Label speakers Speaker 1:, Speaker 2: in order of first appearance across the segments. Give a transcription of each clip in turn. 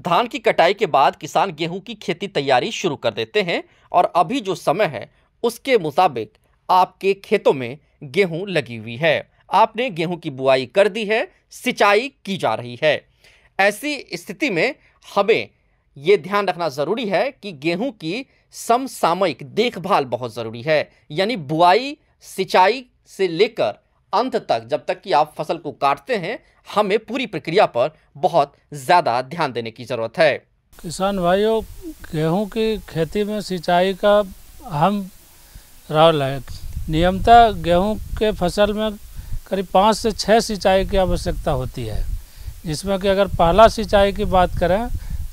Speaker 1: धान की कटाई के बाद किसान गेहूं की खेती तैयारी शुरू कर देते हैं और अभी जो समय है उसके मुताबिक आपके खेतों में गेहूं लगी हुई है आपने गेहूं की बुआई कर दी है सिंचाई की जा रही है ऐसी स्थिति में हमें ये ध्यान रखना ज़रूरी है कि गेहूं की समसामयिक देखभाल बहुत ज़रूरी है यानी बुआई सिंचाई से लेकर अंत तक जब तक कि आप फसल को काटते हैं हमें पूरी प्रक्रिया पर बहुत ज़्यादा ध्यान देने की
Speaker 2: ज़रूरत है किसान भाइयों गेहूं की खेती में सिंचाई का अहम रोल है नियमतः गेहूं के फसल में करीब पाँच से छः सिंचाई की आवश्यकता होती है जिसमें कि अगर पहला सिंचाई की बात करें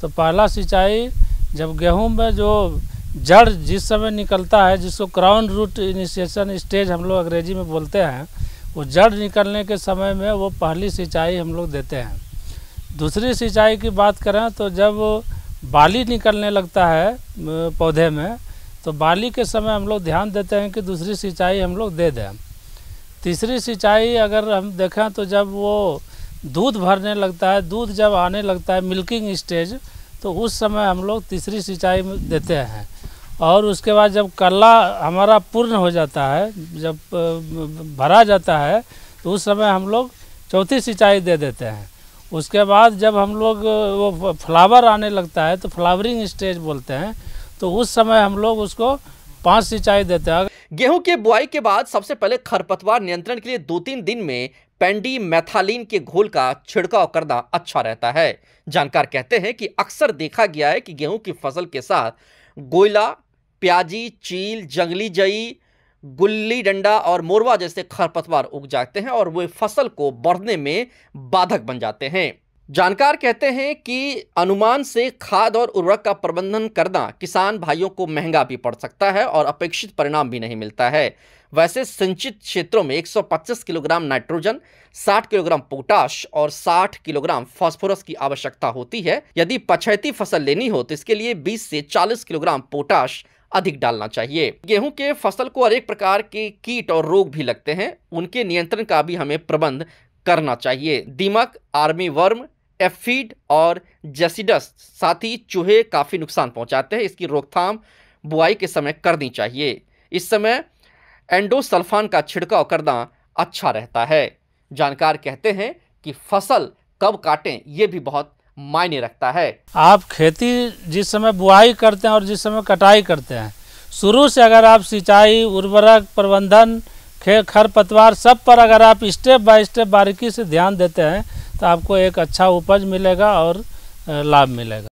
Speaker 2: तो पहला सिंचाई जब गेहूं में जो जड़ जिस समय निकलता है जिसको क्राउन रूट इनिशिएशन स्टेज हम लोग अंग्रेजी में बोलते हैं वो जड़ निकलने के समय में वो पहली सिंचाई हम लोग देते हैं दूसरी सिंचाई की बात करें तो जब बाली निकलने लगता है पौधे में तो बाली के समय हम लोग ध्यान देते हैं कि दूसरी सिंचाई हम लोग दे दें तीसरी सिंचाई अगर हम देखें तो जब वो दूध भरने लगता है दूध जब आने लगता है मिल्किंग स्टेज तो उस समय हम लोग तीसरी सिंचाई देते हैं और उसके बाद जब कल्ला हमारा पूर्ण हो जाता है जब भरा जाता है तो उस समय हम लोग चौथी सिंचाई दे देते हैं उसके बाद जब हम लोग वो फ्लावर आने लगता है तो फ्लावरिंग स्टेज बोलते हैं तो उस समय हम लोग उसको पाँच सिंचाई देते हैं गेहूं के बुआई के बाद सबसे पहले खरपतवार नियंत्रण के लिए दो तीन दिन में
Speaker 1: पेंडी मैथालीन के घोल का छिड़काव करना अच्छा रहता है जानकार कहते हैं कि अक्सर देखा गया है कि गेहूं की फसल के साथ गोयला प्याजी चील जंगली जई गुल्ली डंडा और मोरवा जैसे खरपतवार उग जाते हैं और वे फसल को बढ़ने में बाधक बन जाते हैं जानकार कहते हैं कि अनुमान से खाद और उर्वरक का प्रबंधन करना किसान भाइयों को महंगा भी पड़ सकता है और अपेक्षित परिणाम भी नहीं मिलता है वैसे सिंचित क्षेत्रों में 125 किलोग्राम नाइट्रोजन 60 किलोग्राम पोटाश और 60 किलोग्राम फास्फोरस की आवश्यकता होती है यदि पछैती फसल लेनी हो तो इसके लिए 20 से 40 किलोग्राम पोटाश अधिक डालना चाहिए गेहूं के फसल को अनेक प्रकार के कीट और रोग भी लगते हैं उनके नियंत्रण का भी हमें प्रबंध करना चाहिए दीमक आर्मी वर्म एफीड और जेसिडस साथ ही चूहे काफ़ी नुकसान पहुंचाते हैं इसकी रोकथाम बुआई के समय करनी चाहिए इस समय एंडोसल्फान का छिड़काव करना अच्छा रहता है जानकार कहते हैं कि फसल कब काटें ये भी बहुत मायने रखता है
Speaker 2: आप खेती जिस समय बुआई करते हैं और जिस समय कटाई करते हैं शुरू से अगर आप सिंचाई उर्वरक प्रबंधन खर पतवार सब पर अगर आप स्टेप बाय स्टेप बारीकी से ध्यान देते हैं तो आपको एक अच्छा उपज मिलेगा और लाभ मिलेगा